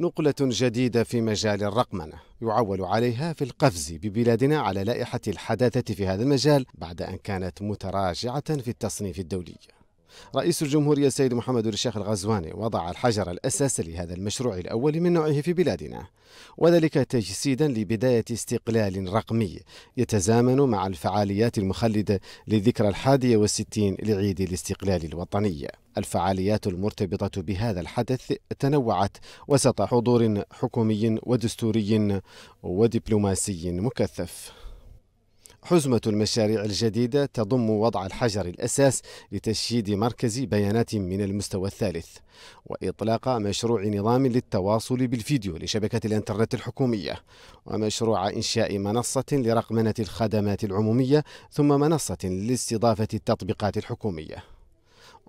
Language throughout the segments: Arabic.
نقلة جديدة في مجال الرقمنة يعول عليها في القفز ببلادنا على لائحة الحداثة في هذا المجال بعد أن كانت متراجعة في التصنيف الدولي رئيس الجمهورية السيد محمد الشيخ الغزواني وضع الحجر الأساس لهذا المشروع الأول من نوعه في بلادنا وذلك تجسيدا لبداية استقلال رقمي يتزامن مع الفعاليات المخلدة لذكرى الحادية والستين لعيد الاستقلال الوطني الفعاليات المرتبطة بهذا الحدث تنوعت وسط حضور حكومي ودستوري ودبلوماسي مكثف حزمة المشاريع الجديدة تضم وضع الحجر الأساس لتشييد مركز بيانات من المستوى الثالث وإطلاق مشروع نظام للتواصل بالفيديو لشبكة الإنترنت الحكومية ومشروع إنشاء منصة لرقمنة الخدمات العمومية ثم منصة لاستضافة التطبيقات الحكومية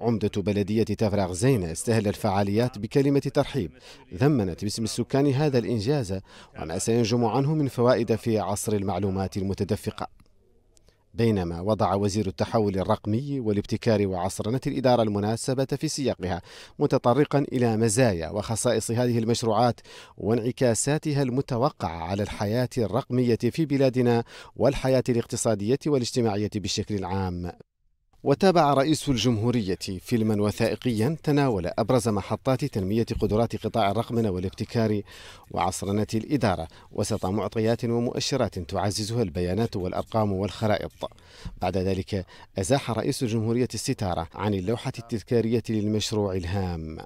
عمدة بلدية تفرغ زينة استهل الفعاليات بكلمة ترحيب ذمنت باسم السكان هذا الإنجاز وما سينجم عنه من فوائد في عصر المعلومات المتدفقة بينما وضع وزير التحول الرقمي والابتكار وعصرنة الإدارة المناسبة في سياقها متطرقا إلى مزايا وخصائص هذه المشروعات وانعكاساتها المتوقعة على الحياة الرقمية في بلادنا والحياة الاقتصادية والاجتماعية بشكل عام وتابع رئيس الجمهورية فيلما وثائقيا تناول أبرز محطات تنمية قدرات قطاع الرقمنة والابتكار وعصرنة الإدارة وسط معطيات ومؤشرات تعززها البيانات والأرقام والخرائط بعد ذلك أزاح رئيس الجمهورية الستارة عن اللوحة التذكارية للمشروع الهام